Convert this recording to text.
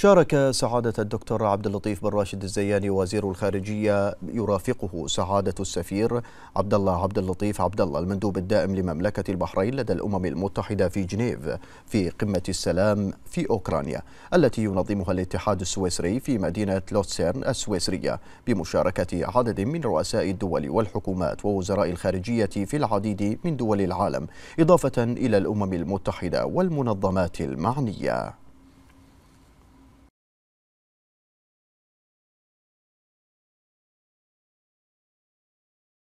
شارك سعادة الدكتور عبد اللطيف بن راشد الزياني وزير الخارجية يرافقه سعادة السفير عبد الله عبد اللطيف عبد الله المندوب الدائم لمملكة البحرين لدى الأمم المتحدة في جنيف في قمة السلام في أوكرانيا التي ينظمها الاتحاد السويسري في مدينة لوتسيرن السويسرية بمشاركة عدد من رؤساء الدول والحكومات ووزراء الخارجية في العديد من دول العالم إضافة إلى الأمم المتحدة والمنظمات المعنية